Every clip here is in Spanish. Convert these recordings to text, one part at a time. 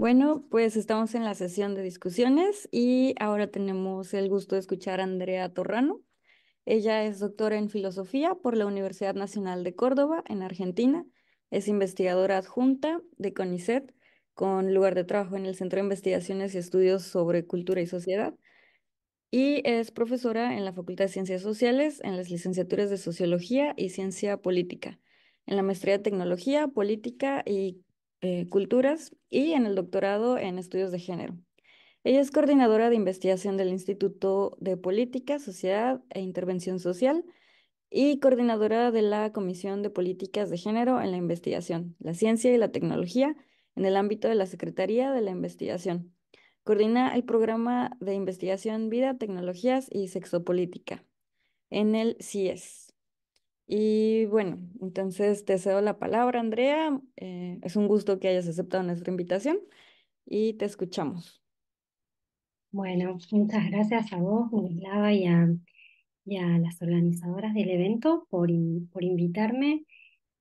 Bueno, pues estamos en la sesión de discusiones y ahora tenemos el gusto de escuchar a Andrea Torrano. Ella es doctora en filosofía por la Universidad Nacional de Córdoba, en Argentina. Es investigadora adjunta de CONICET, con lugar de trabajo en el Centro de Investigaciones y Estudios sobre Cultura y Sociedad. Y es profesora en la Facultad de Ciencias Sociales, en las licenciaturas de Sociología y Ciencia Política, en la Maestría de Tecnología, Política y eh, Culturas y en el doctorado en estudios de género. Ella es coordinadora de investigación del Instituto de Política, Sociedad e Intervención Social y coordinadora de la Comisión de Políticas de Género en la Investigación, la Ciencia y la Tecnología en el ámbito de la Secretaría de la Investigación. Coordina el programa de investigación Vida, Tecnologías y Sexopolítica en el CIES. Y bueno, entonces te cedo la palabra, Andrea. Eh, es un gusto que hayas aceptado nuestra invitación y te escuchamos. Bueno, muchas gracias a vos, Mislava, y a, las organizadoras del evento por, por invitarme.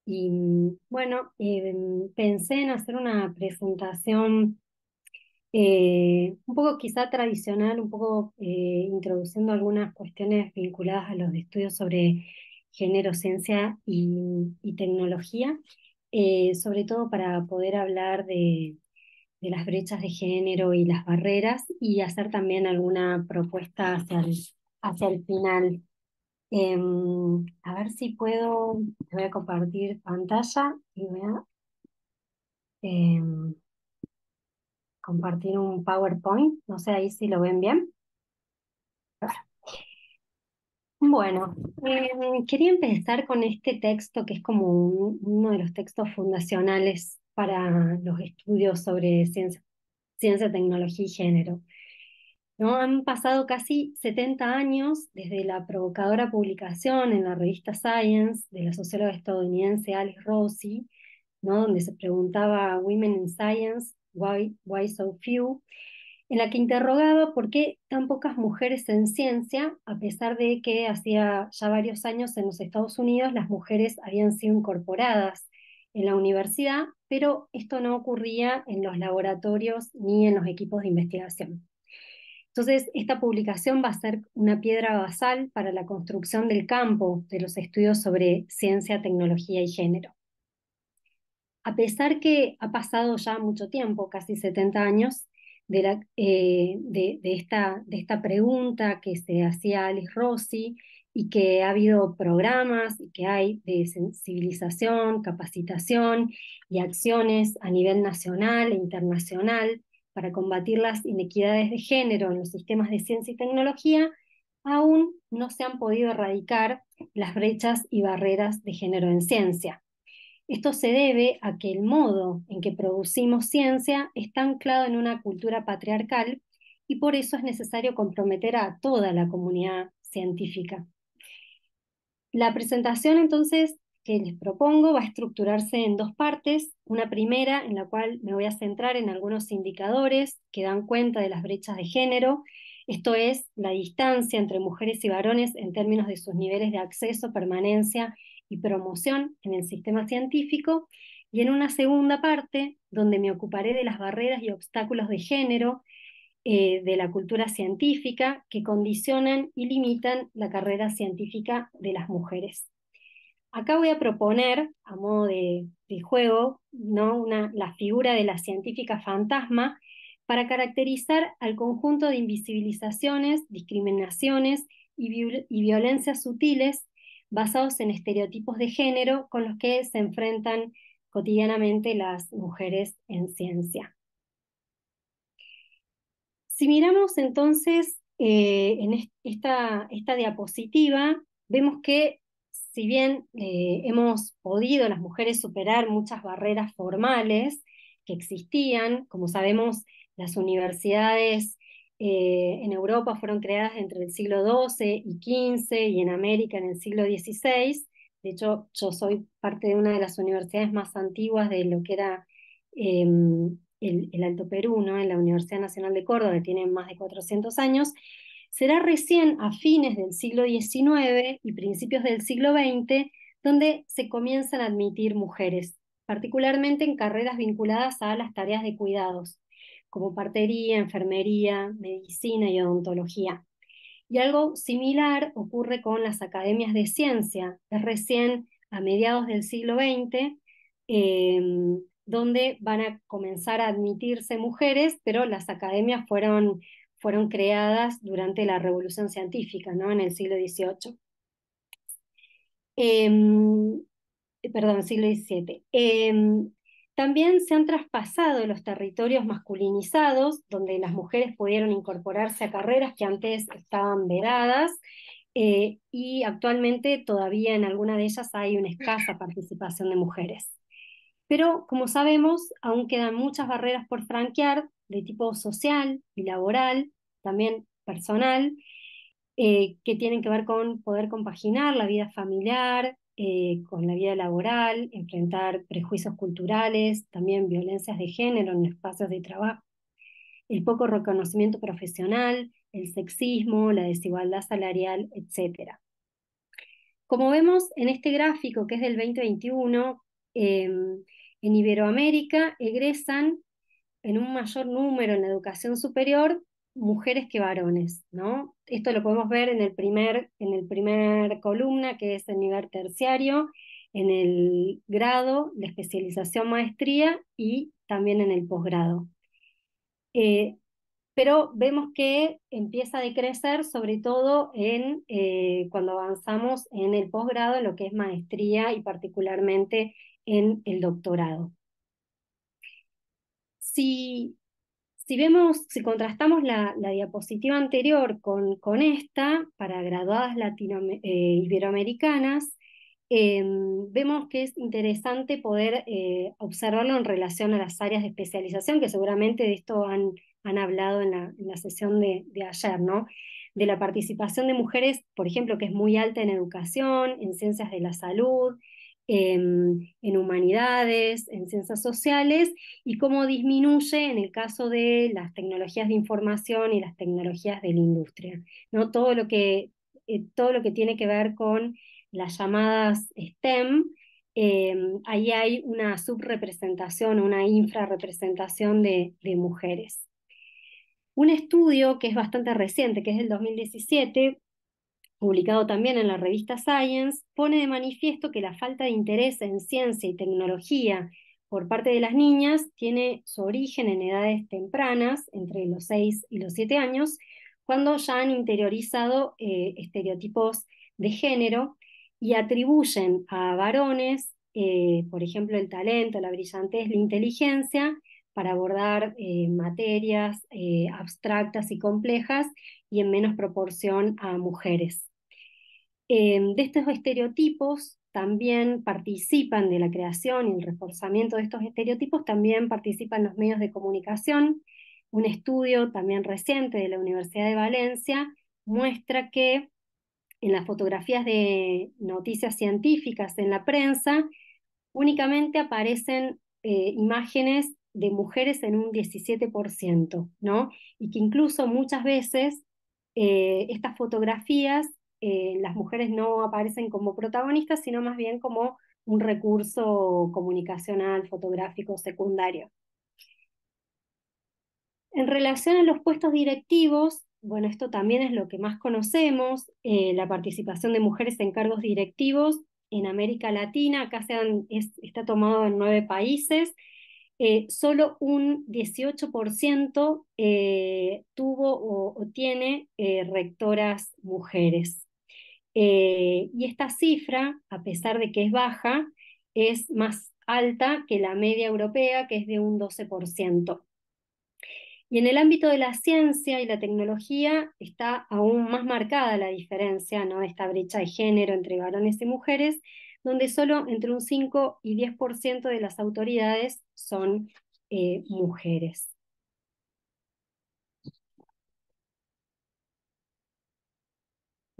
Y mm, bueno, eh, pensé en hacer una presentación eh, un poco quizá tradicional, un poco introduciendo algunas cuestiones vinculadas a los estudios sobre género, ciencia y, tecnología, eh, sobre todo para poder hablar de, las brechas de género y las barreras y hacer también alguna propuesta hacia el, hacia el final. Em, a ver si puedo, voy a compartir pantalla y voy a em, compartir un PowerPoint. No sé ahí si lo ven bien. Bueno, eh, quería empezar con este texto que es como uno de los textos fundacionales para los estudios sobre ciencia, ciencia tecnología y género. ¿No? Han pasado casi 70 años desde la provocadora publicación en la revista Science de la socióloga estadounidense Alice Rossi, ¿no? donde se preguntaba Women in Science, why, why so few? en la que interrogaba por qué tan pocas mujeres en ciencia, a pesar de que hacía ya varios años en los Estados Unidos las mujeres habían sido incorporadas en la universidad, pero esto no ocurría en los laboratorios ni en los equipos de investigación. Entonces, esta publicación va a ser una piedra basal para la construcción del campo de los estudios sobre ciencia, tecnología y género. A pesar que ha pasado ya mucho tiempo, casi 70 años, eh, de, esta, esta pregunta que se hacía Alice Rossi y que ha habido programas y que hay de sensibilización, capacitación y acciones a nivel nacional e internacional para combatir las inequidades de género en los sistemas de ciencia y tecnología, aún no se han podido erradicar las brechas y barreras de género en ciencia. Esto se debe a que el modo en que producimos ciencia está anclado en una cultura patriarcal y por eso es necesario comprometer a toda la comunidad científica. La presentación entonces que les propongo va a estructurarse en dos partes, una primera en la cual me voy a centrar en algunos indicadores que dan cuenta de las brechas de género, esto es la distancia entre mujeres y varones en términos de sus niveles de acceso, permanencia y promoción en el sistema científico, y en una segunda parte, donde me ocuparé de las barreras y obstáculos de género eh, de la cultura científica que condicionan y limitan la carrera científica de las mujeres. Acá voy a proponer, a modo de, juego, ¿no? Una, la figura de la científica fantasma para caracterizar al conjunto de invisibilizaciones, discriminaciones y, y violencias sutiles basados en estereotipos de género con los que se enfrentan cotidianamente las mujeres en ciencia. Si miramos entonces eh, en esta, diapositiva, vemos que si bien eh, hemos podido las mujeres superar muchas barreras formales que existían, como sabemos, las universidades eh, en Europa fueron creadas entre el siglo XII y XV y en América en el siglo XVI. De hecho, yo soy parte de una de las universidades más antiguas de lo que era em, el, Alto Perú, en la Universidad Nacional de Córdoba, que tiene más de 400 años. Será recién a fines del siglo XIX y principios del siglo XX donde se comienzan a admitir mujeres, particularmente en carreras vinculadas a las tareas de cuidados como partería, enfermería, medicina y odontología. Y algo similar ocurre con las academias de ciencia. Es recién a mediados del siglo XX em, donde van a comenzar a admitirse mujeres, pero las academias fueron, fueron creadas durante la Revolución Científica, ¿no? en el siglo XVIII. Em, perdón, siglo XVII. También se han traspasado los territorios masculinizados, donde las mujeres pudieron incorporarse a carreras que antes estaban vedadas, eh, y actualmente todavía en alguna de ellas hay una escasa participación de mujeres. Pero, como sabemos, aún quedan muchas barreras por franquear de tipo social y laboral, también personal, eh, que tienen que ver con poder compaginar la vida familiar, eh, con la vida laboral, enfrentar prejuicios culturales, también violencias de género en espacios de trabajo, el poco reconocimiento profesional, el sexismo, la desigualdad salarial, etc. Como vemos en este gráfico que es del 2021, em, en Iberoamérica egresan en un mayor número en la educación superior mujeres que varones, ¿no? Esto lo podemos ver en el primer, en el primer columna, que es el nivel terciario, en el grado, de especialización maestría y también en el posgrado. Eh, pero vemos que empieza a decrecer sobre todo en, eh, cuando avanzamos en el posgrado, en lo que es maestría y particularmente en el doctorado. Si si vemos, si contrastamos la, diapositiva anterior con, esta, para graduadas latino, eh, iberoamericanas, em, vemos que es interesante poder eh, observarlo en relación a las áreas de especialización, que seguramente de esto han, hablado en la, sesión de, de, ayer, ¿no? De la participación de mujeres, por ejemplo, que es muy alta en educación, en ciencias de la salud, en, humanidades, en ciencias sociales, y cómo disminuye en el caso de las tecnologías de información y las tecnologías de la industria. ¿no? Todo, lo que, eh, todo lo que tiene que ver con las llamadas STEM, eh, ahí hay una subrepresentación, una infrarrepresentación de mujeres. Un estudio que es bastante reciente, que es del 2017, publicado también en la revista Science, pone de manifiesto que la falta de interés en ciencia y tecnología por parte de las niñas tiene su origen en edades tempranas, entre los 6 y los 7 años, cuando ya han interiorizado eh, estereotipos de género y atribuyen a varones, eh, por ejemplo, el talento, la brillantez, la inteligencia, para abordar eh, materias abstractas y complejas y en menos proporción a mujeres. Em, de estos estereotipos también participan de la creación y el reforzamiento de estos estereotipos, también participan los medios de comunicación. Un estudio también reciente de la Universidad de Valencia muestra que en las fotografías de noticias científicas en la prensa únicamente aparecen eh, imágenes de mujeres en un 17%, ¿no? Y que incluso muchas veces eh, estas fotografías eh, las mujeres no aparecen como protagonistas, sino más bien como un recurso comunicacional, fotográfico, secundario. En relación a los puestos directivos, bueno, esto también es lo que más conocemos, eh, la participación de mujeres en cargos directivos en América Latina, acá está tomado en nueve países, eh, solo un 18% tuvo o tiene rectoras mujeres. Eh, y esta cifra, a pesar de que es baja, es más alta que la media europea, que es de un 12%. Y en el ámbito de la ciencia y la tecnología está aún más marcada la diferencia, ¿no? esta brecha de género entre varones y mujeres, donde solo entre un 5 y 10% de las autoridades son eh, mujeres.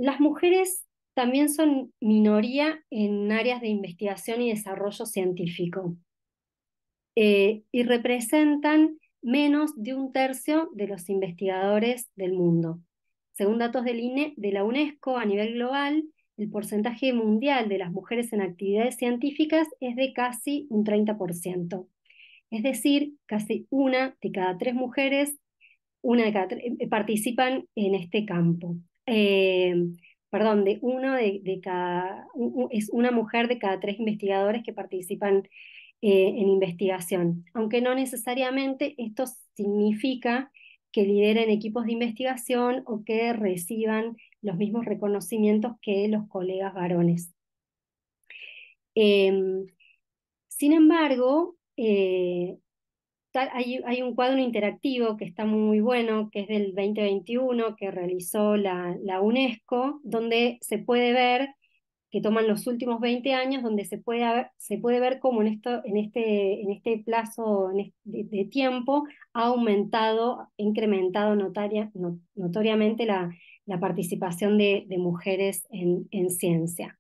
Las mujeres también son minoría en áreas de investigación y desarrollo científico eh, y representan menos de un tercio de los investigadores del mundo. Según datos del INE, de la UNESCO a nivel global, el porcentaje mundial de las mujeres en actividades científicas es de casi un 30%. Es decir, casi una de cada tres mujeres una eh, participan en este campo. Eh, perdón, de uno de, cada, es una mujer de cada tres investigadores que participan eh, en investigación, aunque no necesariamente esto significa que lideren equipos de investigación o que reciban los mismos reconocimientos que los colegas varones. Em, sin embargo, eh, hay, un cuadro interactivo que está muy bueno, que es del 2021, que realizó la, la UNESCO, donde se puede ver, que toman los últimos 20 años, donde se puede, se puede ver cómo en, esto, en, este, en este plazo de, tiempo ha aumentado, incrementado notaria, notoriamente la, participación de, mujeres en ciencia.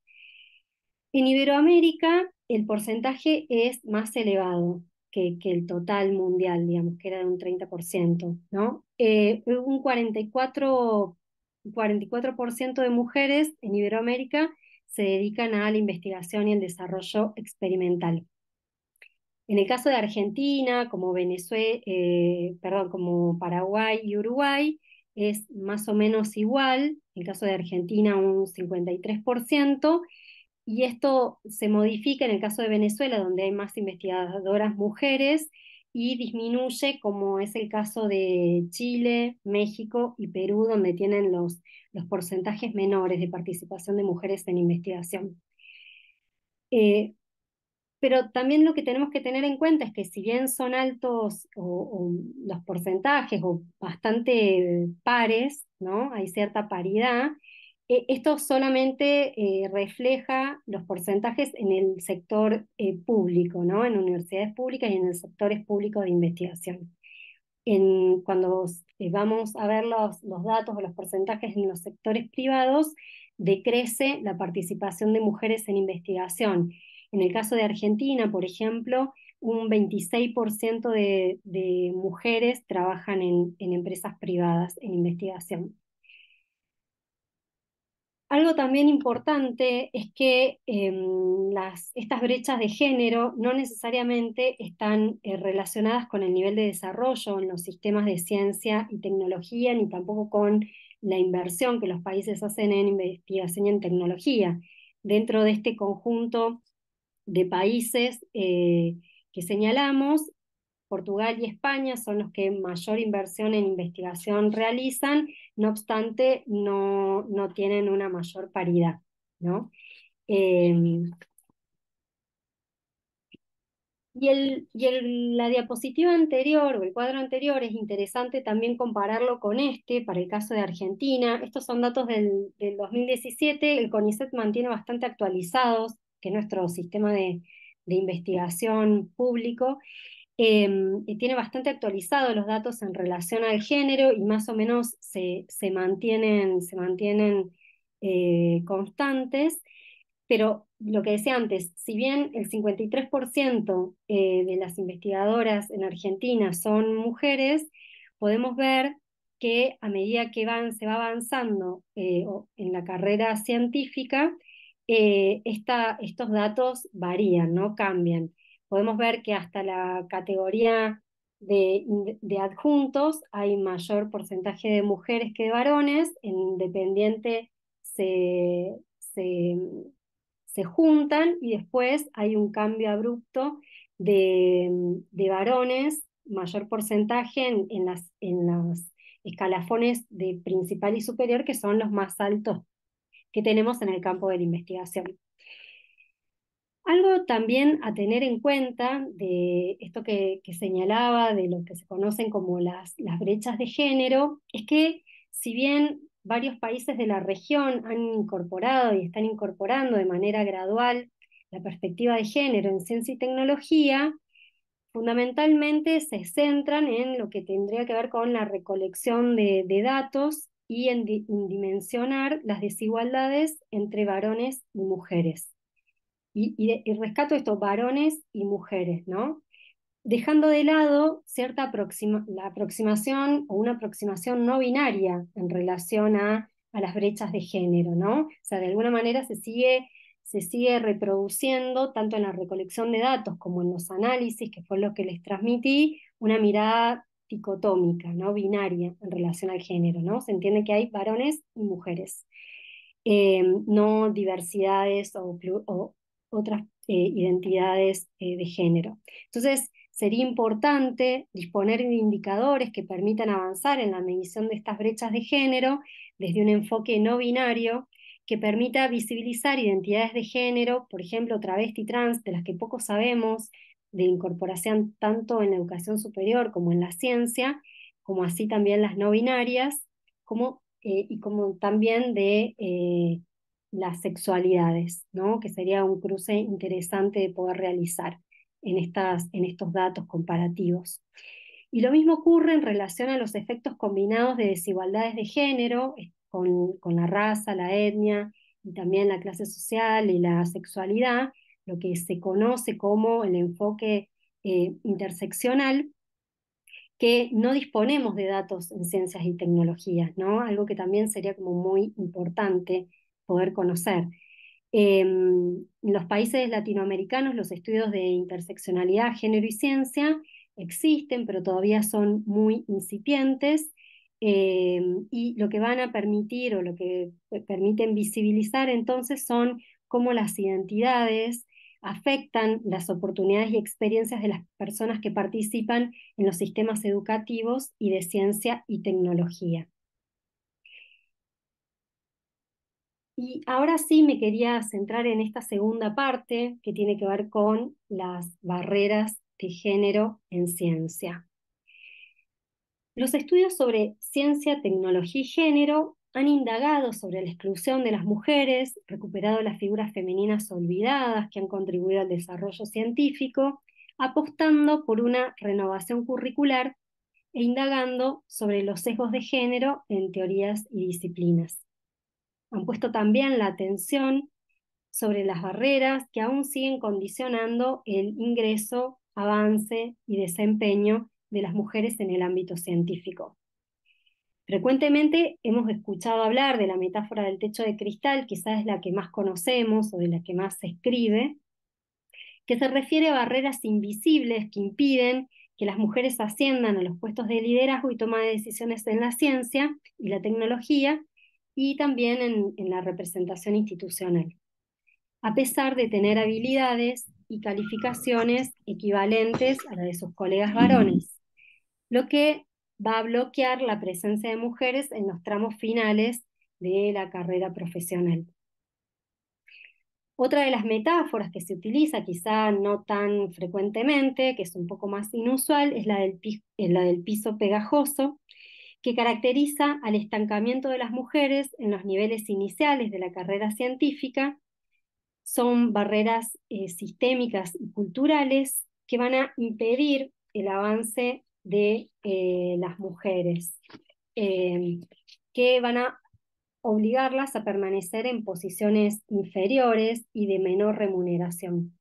En Iberoamérica el porcentaje es más elevado, que, el total mundial, digamos, que era de un 30%, ¿no? Eh, un 44, de mujeres en Iberoamérica se dedican a la investigación y el desarrollo experimental. En el caso de Argentina, como Venezuela, eh, perdón, como Paraguay y Uruguay, es más o menos igual, en el caso de Argentina un 53%, y esto se modifica en el caso de Venezuela, donde hay más investigadoras mujeres, y disminuye, como es el caso de Chile, México y Perú, donde tienen los, los porcentajes menores de participación de mujeres en investigación. Eh, pero también lo que tenemos que tener en cuenta es que si bien son altos los porcentajes o bastante pares, ¿no? Hay cierta paridad, eh, esto solamente eh, refleja los porcentajes en el sector eh, público, en universidades públicas y en el sectores públicos de investigación. cuando vamos a ver los, datos o los porcentajes en los sectores privados, decrece la participación de mujeres en investigación. En el caso de Argentina, por ejemplo, un 26% de, mujeres trabajan en, empresas privadas en investigación. Algo también importante es que em, estas brechas de género no necesariamente están eh, relacionadas con el nivel de desarrollo en los sistemas de ciencia y tecnología, ni tampoco con la inversión que los países hacen en investigación y en tecnología. Dentro de este conjunto de países eh, que señalamos, Portugal y España son los que mayor inversión en investigación realizan, no obstante, no, no tienen una mayor paridad. ¿no? Em, y, el, la diapositiva anterior o el cuadro anterior es interesante también compararlo con este para el caso de Argentina. Estos son datos del, 2017, el CONICET mantiene bastante actualizados, que es nuestro sistema de, de investigación público. Em, y tiene bastante actualizados los datos en relación al género y más o menos se, se mantienen, eh, constantes, pero lo que decía antes, si bien el 53% eh, de las investigadoras en Argentina son mujeres, podemos ver que a medida que se va avanzando eh, en la carrera científica, estos datos varían, ¿no? cambian podemos ver que hasta la categoría de, adjuntos hay mayor porcentaje de mujeres que de varones, en dependiente se, se, juntan y después hay un cambio abrupto de, varones, mayor porcentaje en, en, en los escalafones de principal y superior, que son los más altos que tenemos en el campo de la investigación. Algo también a tener en cuenta de esto que, señalaba, de lo que se conocen como las, brechas de género, es que si bien varios países de la región han incorporado y están incorporando de manera gradual la perspectiva de género en ciencia y tecnología, fundamentalmente se centran en lo que tendría que ver con la recolección de, datos y en, dimensionar las desigualdades entre varones y mujeres y, rescato esto, varones y mujeres, ¿no? Dejando de lado cierta la aproximación o una aproximación no binaria en relación a, las brechas de género, ¿no? O sea, de alguna manera se sigue se sigue reproduciendo tanto en la recolección de datos como en los análisis, que fue lo que les transmití, una mirada dicotómica, ¿no? binaria en relación al género. ¿no? Se entiende que hay varones y mujeres, eh, no diversidades o, otras eh, identidades eh, de género. Entonces, sería importante disponer de indicadores que permitan avanzar en la medición de estas brechas de género desde un enfoque no binario que permita visibilizar identidades de género, por ejemplo, travesti trans, de las que poco sabemos, de incorporación tanto en la educación superior como en la ciencia, como así también las no binarias, como, eh, y como también de las sexualidades, ¿no? que sería un cruce interesante de poder realizar en, estas, en estos datos comparativos. Y lo mismo ocurre en relación a los efectos combinados de desigualdades de género eh, con, la raza, la etnia y también la clase social y la sexualidad, lo que se conoce como el enfoque eh, interseccional, que no disponemos de datos en ciencias y tecnologías, ¿no? Algo que también sería como muy importante poder conocer. en em, los países latinoamericanos los estudios de interseccionalidad, género y ciencia existen, pero todavía son muy incipientes. Em, y lo que van a permitir o lo que eh, permiten visibilizar entonces son cómo las identidades afectan las oportunidades y experiencias de las personas que participan en los sistemas educativos y de ciencia y tecnología. Y ahora sí me quería centrar en esta segunda parte que tiene que ver con las barreras de género en ciencia. Los estudios sobre ciencia, tecnología y género han indagado sobre la exclusión de las mujeres, recuperado las figuras femeninas olvidadas que han contribuido al desarrollo científico, apostando por una renovación curricular e indagando sobre los sesgos de género en teorías y disciplinas. Han puesto también la atención sobre las barreras que aún siguen condicionando el ingreso, avance y desempeño de las mujeres en el ámbito científico. Frecuentemente hemos escuchado hablar de la metáfora del techo de cristal, quizás es la que más conocemos o de la que más se escribe, que se refiere a barreras invisibles que impiden que las mujeres asciendan a los puestos de liderazgo y toma de decisiones en la ciencia y la tecnología, y también en, la representación institucional, a pesar de tener habilidades y calificaciones equivalentes a las de sus colegas varones, lo que va a bloquear la presencia de mujeres en los tramos finales de la carrera profesional. Otra de las metáforas que se utiliza, quizá no tan frecuentemente, que es un poco más inusual, es la del piso pegajoso, que caracteriza al estancamiento de las mujeres en los niveles iniciales de la carrera científica. Son barreras eh, sistémicas y culturales que van a impedir el avance de eh, las mujeres, em, que van a obligarlas a permanecer en posiciones inferiores y de menor remuneración.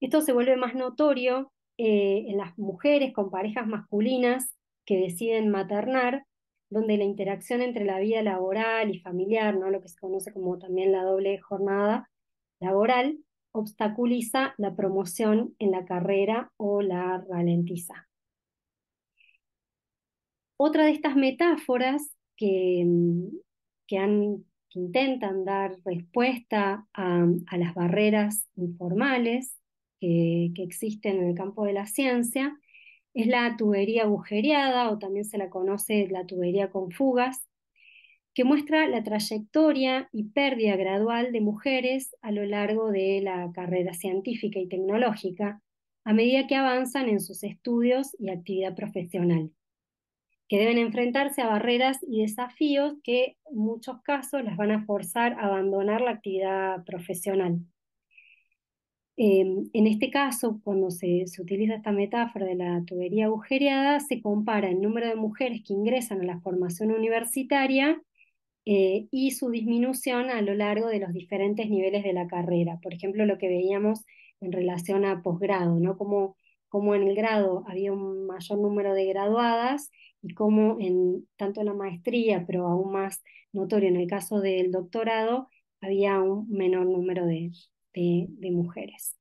Esto se vuelve más notorio eh, en las mujeres con parejas masculinas que deciden maternar, donde la interacción entre la vida laboral y familiar, ¿no? lo que se conoce como también la doble jornada laboral, obstaculiza la promoción en la carrera o la ralentiza. Otra de estas metáforas que, mm, que, intentan dar respuesta a, las barreras informales que existen en el campo de la ciencia es la tubería agujereada o también se la conoce la tubería con fugas, que muestra la trayectoria y pérdida gradual de mujeres a lo largo de la carrera científica y tecnológica a medida que avanzan en sus estudios y actividad profesional, que deben enfrentarse a barreras y desafíos que en muchos casos las van a forzar a abandonar la actividad profesional. Em, en este caso, cuando se, utiliza esta metáfora de la tubería agujereada, se compara el número de mujeres que ingresan a la formación universitaria eh, y su disminución a lo largo de los diferentes niveles de la carrera. Por ejemplo, lo que veíamos en relación a posgrado, ¿no? Como, en el grado había un mayor número de graduadas y como en tanto en la maestría, pero aún más notorio en el caso del doctorado, había un menor número de, de, mujeres.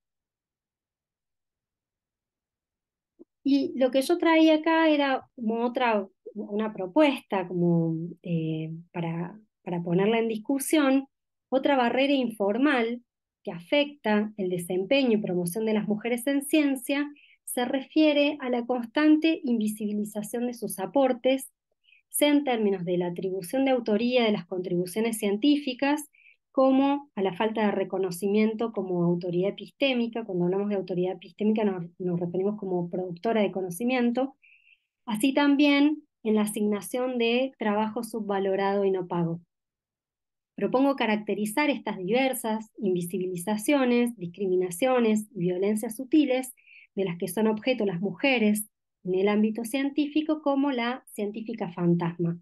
Y lo que yo traía acá era otra, una propuesta como eh, para, para ponerla en discusión, otra barrera informal que afecta el desempeño y promoción de las mujeres en ciencia se refiere a la constante invisibilización de sus aportes, sea en términos de la atribución de autoría de las contribuciones científicas, como a la falta de reconocimiento como autoridad epistémica, cuando hablamos de autoridad epistémica nos, referimos como productora de conocimiento, así también en la asignación de trabajo subvalorado y no pago. Propongo caracterizar estas diversas invisibilizaciones, discriminaciones violencias sutiles de las que son objeto las mujeres en el ámbito científico como la científica fantasma,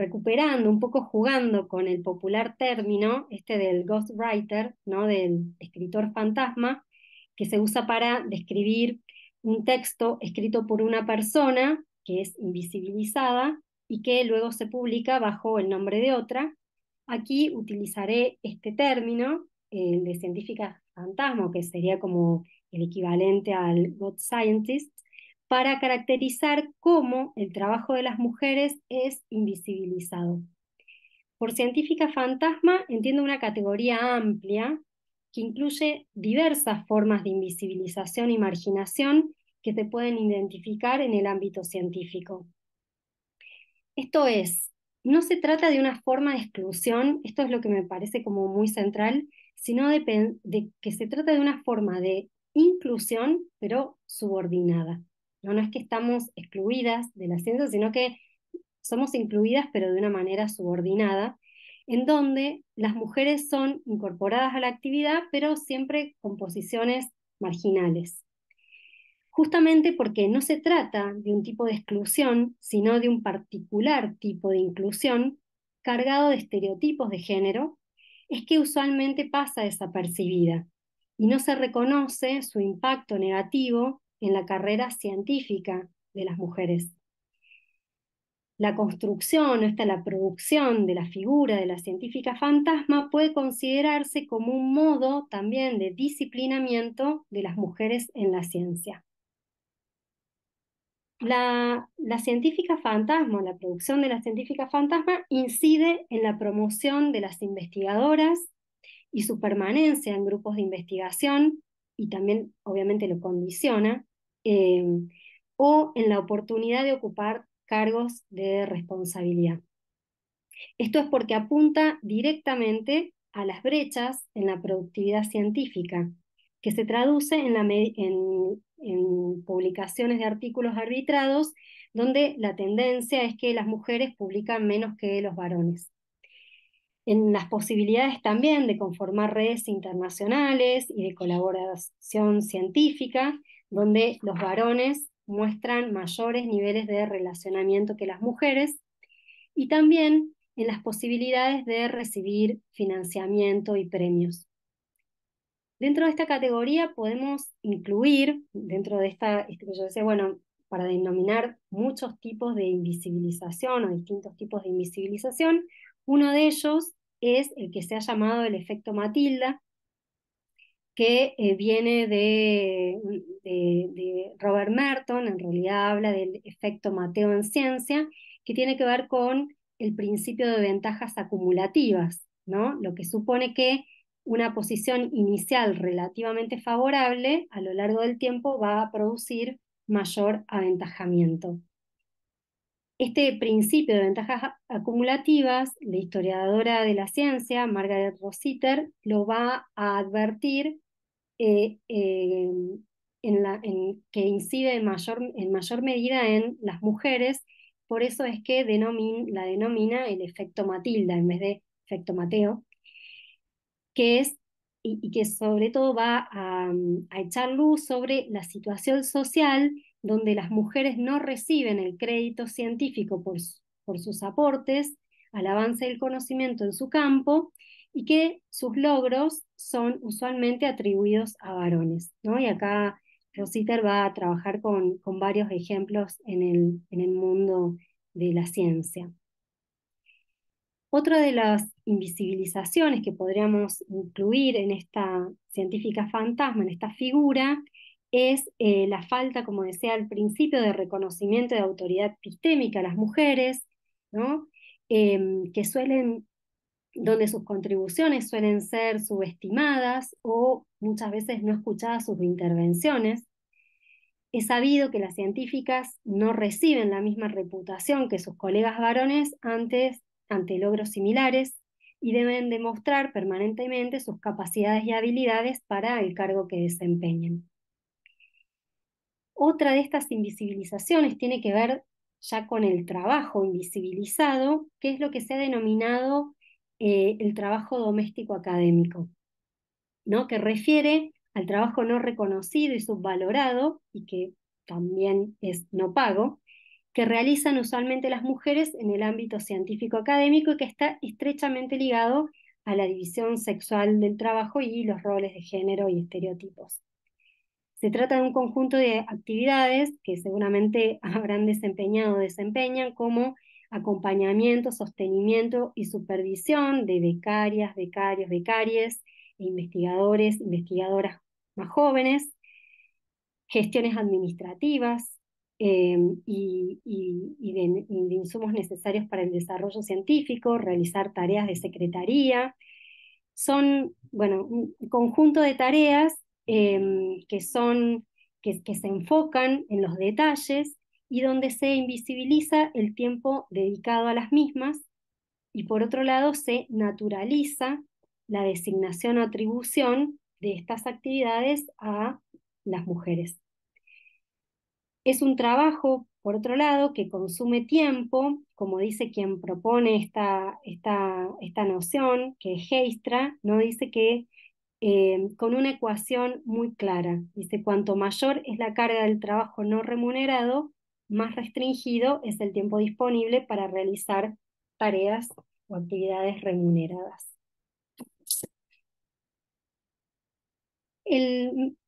recuperando, un poco jugando con el popular término, este del ghostwriter, ¿no? del escritor fantasma, que se usa para describir un texto escrito por una persona que es invisibilizada y que luego se publica bajo el nombre de otra. Aquí utilizaré este término, el de científica fantasma, que sería como el equivalente al God Scientist, para caracterizar cómo el trabajo de las mujeres es invisibilizado. Por científica fantasma entiendo una categoría amplia que incluye diversas formas de invisibilización y marginación que se pueden identificar en el ámbito científico. Esto es, no se trata de una forma de exclusión, esto es lo que me parece como muy central, sino de, de que se trata de una forma de inclusión, pero subordinada. No, es que estamos excluidas del ciencia, sino que somos incluidas pero de una manera subordinada, en donde las mujeres son incorporadas a la actividad, pero siempre con posiciones marginales. Justamente porque no se trata de un tipo de exclusión, sino de un particular tipo de inclusión cargado de estereotipos de género, es que usualmente pasa desapercibida y no se reconoce su impacto negativo en la carrera científica de las mujeres. La construcción, esta la producción de la figura de la científica fantasma puede considerarse como un modo también de disciplinamiento de las mujeres en la ciencia. La, la, científica fantasma, la producción de la científica fantasma incide en la promoción de las investigadoras y su permanencia en grupos de investigación y también obviamente lo condiciona, Em, o en la oportunidad de ocupar cargos de responsabilidad. Esto es porque apunta directamente a las brechas en la productividad científica, que se traduce en publicaciones de artículos arbitrados, donde la tendencia es que las mujeres publican menos que los varones en las posibilidades también de conformar redes internacionales y de colaboración científica, donde los varones muestran mayores niveles de relacionamiento que las mujeres y también en las posibilidades de recibir financiamiento y premios. Dentro de esta categoría podemos incluir, dentro de esta, esto yo bueno, para denominar muchos tipos de invisibilización o distintos tipos de invisibilización, uno de ellos es el que se ha llamado el efecto Matilda, que eh, viene de, Robert Merton, en realidad habla del efecto Mateo en ciencia, que tiene que ver con el principio de ventajas acumulativas, lo que supone que una posición inicial relativamente favorable a lo largo del tiempo va a producir mayor aventajamiento. Este principio de ventajas acumulativas, la historiadora de la ciencia, Margaret Rositer, lo va a advertir eh, em, que incide en mayor, medida en las mujeres, por eso es que la denomina el efecto Matilda en vez de efecto Mateo, que es y, que sobre todo va mm, a, echar luz sobre la situación social donde las mujeres no reciben el crédito científico por, por sus aportes al avance del conocimiento en su campo y que sus logros son usualmente atribuidos a varones. Y acá Rositer va a trabajar con, varios ejemplos en el, mundo de la ciencia. Otra de las invisibilizaciones que podríamos incluir en esta científica fantasma, en esta figura, es eh, la falta, como decía al principio, de reconocimiento de autoridad epistémica a las mujeres, em, que suelen donde sus contribuciones suelen ser subestimadas o muchas veces no escuchadas sus intervenciones. Es sabido que las científicas no reciben la misma reputación que sus colegas varones antes, ante logros similares y deben demostrar permanentemente sus capacidades y habilidades para el cargo que desempeñen. Otra de estas invisibilizaciones tiene que ver ya con el trabajo invisibilizado, que es lo que se ha denominado eh, el trabajo doméstico académico, ¿no? que refiere al trabajo no reconocido y subvalorado, y que también es no pago, que realizan usualmente las mujeres en el ámbito científico académico y que está estrechamente ligado a la división sexual del trabajo y los roles de género y estereotipos. Se trata de un conjunto de actividades que seguramente habrán desempeñado o desempeñan como acompañamiento, sostenimiento y supervisión de becarias, becarios, becarias e investigadores, investigadoras más jóvenes, gestiones administrativas em, y, de, insumos necesarios para el desarrollo científico, realizar tareas de secretaría. Son, bueno, un conjunto de tareas em, que son que, se enfocan en los detalles y donde se invisibiliza el tiempo dedicado a las mismas y por otro lado se naturaliza la designación o atribución de estas actividades a las mujeres. Es un trabajo, por otro lado, que consume tiempo, como dice quien propone esta, noción, que es Heistra, ¿no? dice que eh, con una ecuación muy clara. Dice, cuanto mayor es la carga del trabajo no remunerado, más restringido es el tiempo disponible para realizar tareas o actividades remuneradas.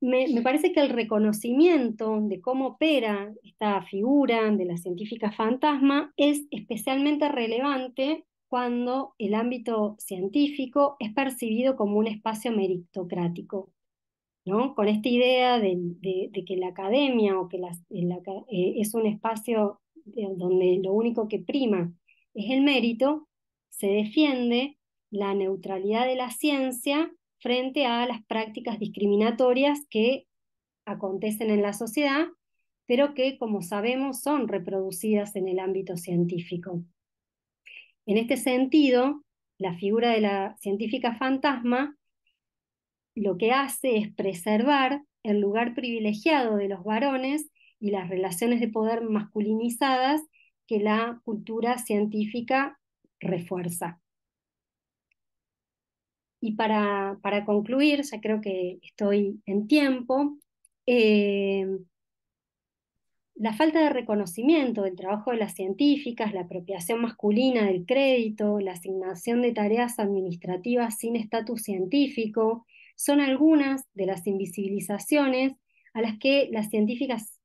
me, parece que el reconocimiento de cómo opera esta figura de la científica fantasma es especialmente relevante cuando el ámbito científico es percibido como un espacio meritocrático. Con esta idea de, que la academia o que eh, es un espacio eh, donde lo único que prima es el mérito, se defiende la neutralidad de la ciencia frente a las prácticas discriminatorias que acontecen en la sociedad, pero que, como sabemos, son reproducidas en el ámbito científico. En este sentido, la figura de la científica fantasma lo que hace es preservar el lugar privilegiado de los varones y las relaciones de poder masculinizadas que la cultura científica refuerza. Y para, concluir, ya creo que estoy en tiempo, eh, la falta de reconocimiento del trabajo de las científicas, la apropiación masculina del crédito, la asignación de tareas administrativas sin estatus científico, son algunas de las invisibilizaciones a las que las científicas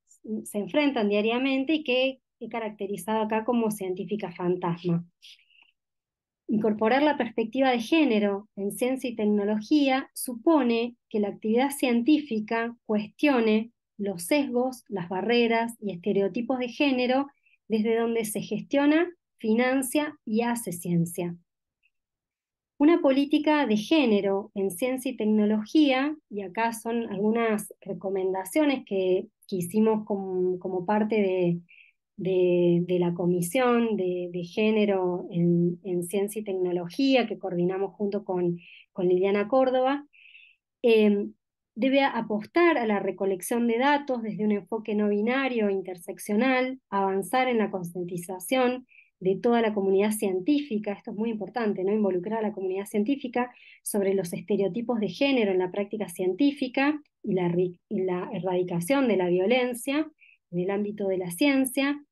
se enfrentan diariamente y que he caracterizado acá como científica fantasma. Incorporar la perspectiva de género en ciencia y tecnología supone que la actividad científica cuestione los sesgos, las barreras y estereotipos de género desde donde se gestiona, financia y hace ciencia una política de género en ciencia y tecnología, y acá son algunas recomendaciones que, hicimos como, parte de, la Comisión de, Género en, Ciencia y Tecnología, que coordinamos junto con, Liliana Córdoba. Em, debe apostar a la recolección de datos desde un enfoque no binario, interseccional, avanzar en la concientización de toda la comunidad científica, esto es muy importante, ¿no? involucrar a la comunidad científica sobre los estereotipos de género en la práctica científica y la, erradicación de la violencia en el ámbito de la ciencia,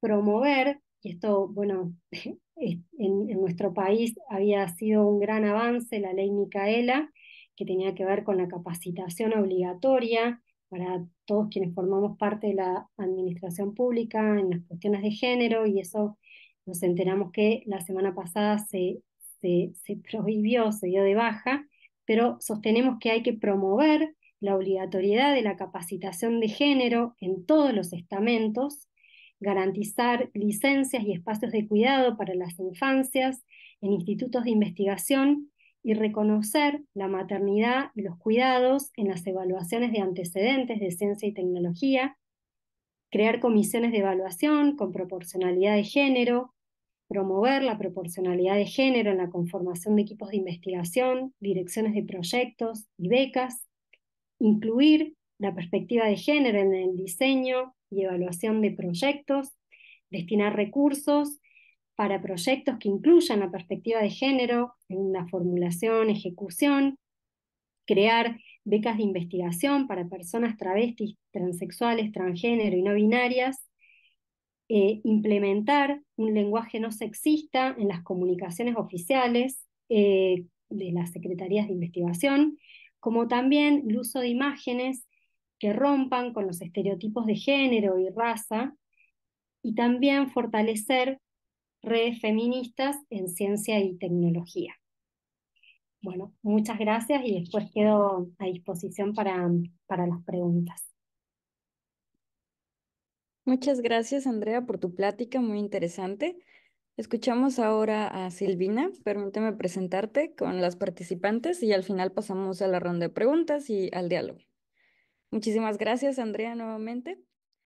promover, y esto, bueno, en nuestro país había sido un gran avance la ley Micaela, que tenía que ver con la capacitación obligatoria para todos quienes formamos parte de la administración pública en las cuestiones de género, y eso nos enteramos que la semana pasada se, prohibió, se dio de baja, pero sostenemos que hay que promover la obligatoriedad de la capacitación de género en todos los estamentos, garantizar licencias y espacios de cuidado para las infancias en institutos de investigación y reconocer la maternidad y los cuidados en las evaluaciones de antecedentes de ciencia y tecnología, crear comisiones de evaluación con proporcionalidad de género, promover la proporcionalidad de género en la conformación de equipos de investigación, direcciones de proyectos y becas, incluir la perspectiva de género en el diseño y evaluación de proyectos, destinar recursos para proyectos que incluyan la perspectiva de género en la formulación, ejecución, crear becas de investigación para personas travestis, transexuales, transgénero y no binarias, eh, implementar un lenguaje no sexista en las comunicaciones oficiales eh, de las secretarías de investigación, como también el uso de imágenes que rompan con los estereotipos de género y raza, y también fortalecer redes feministas en ciencia y tecnología. Bueno, muchas gracias y después quedo a disposición para, para las preguntas. Muchas gracias, Andrea, por tu plática muy interesante. Escuchamos ahora a Silvina. Permíteme presentarte con las participantes y al final pasamos a la ronda de preguntas y al diálogo. Muchísimas gracias, Andrea, nuevamente.